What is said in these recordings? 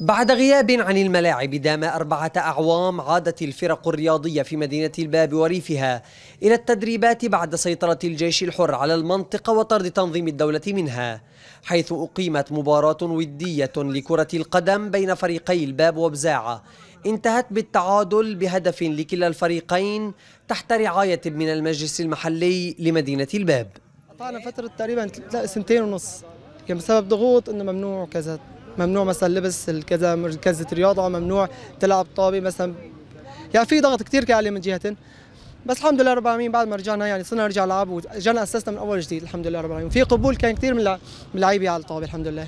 بعد غياب عن الملاعب دام أربعة أعوام عادت الفرق الرياضية في مدينة الباب وريفها إلى التدريبات بعد سيطرة الجيش الحر على المنطقة وطرد تنظيم الدولة منها حيث أقيمت مباراة ودية لكرة القدم بين فريقي الباب وبزاعة انتهت بالتعادل بهدف لكلا الفريقين تحت رعاية من المجلس المحلي لمدينة الباب قطعنا فترة تقريبا سنتين ونص كان بسبب ضغوط انه ممنوع كذا ممنوع مثلا لبس الكذا مركزة رياضة ممنوع تلعب طابي مثلا يعني في ضغط كثير كان من جهة بس الحمد لله رب العالمين بعد ما رجعنا يعني صرنا نرجع نلعب ورجعنا اسسنا من اول جديد الحمد لله رب العالمين في قبول كان كثير من اللعيبه على الطابه الحمد لله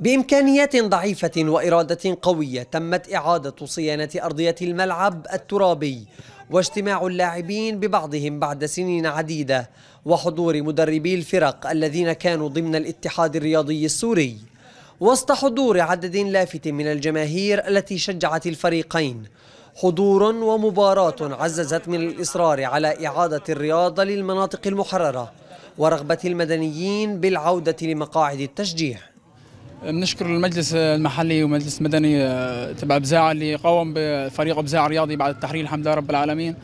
بإمكانيات ضعيفة وإرادة قوية تمت إعادة صيانة أرضية الملعب الترابي واجتماع اللاعبين ببعضهم بعد سنين عديدة وحضور مدربي الفرق الذين كانوا ضمن الاتحاد الرياضي السوري وسط حضور عدد لافت من الجماهير التي شجعت الفريقين حضور ومباراة عززت من الإصرار على إعادة الرياضة للمناطق المحررة ورغبة المدنيين بالعودة لمقاعد التشجيع بنشكر المجلس المحلي والمجلس المدني آه، تبع بزاعة اللي قاوم بفريق بزاعة الرياضي بعد التحرير الحمد لله رب العالمين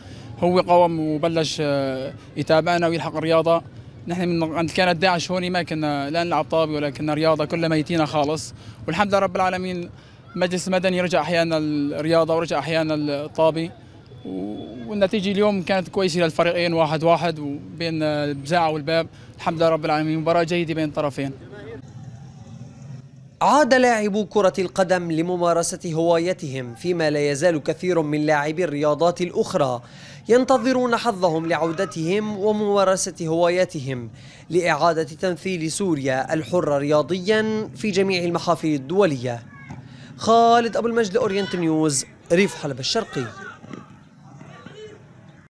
هو قاوم وبلش آه، يتابعنا ويلحق الرياضة نحن من كانت داعش هوني ما كنا لا نلعب طابي ولا كنا رياضة كلها ميتينا خالص والحمد لله رب العالمين المجلس المدني رجع أحيانا الرياضة ورجع أحيانا الطابي والنتيجة اليوم كانت كويسة للفريقين واحد واحد وبين آه، بزاعة والباب الحمد لله رب العالمين مباراة جيدة بين الطرفين عاد لاعبو كرة القدم لممارسة هوايتهم فيما لا يزال كثير من لاعبي الرياضات الأخرى ينتظرون حظهم لعودتهم وممارسة هواياتهم لإعادة تمثيل سوريا الحرة رياضيا في جميع المحافل الدولية خالد أبو المجد أورينت نيوز ريف حلب الشرقي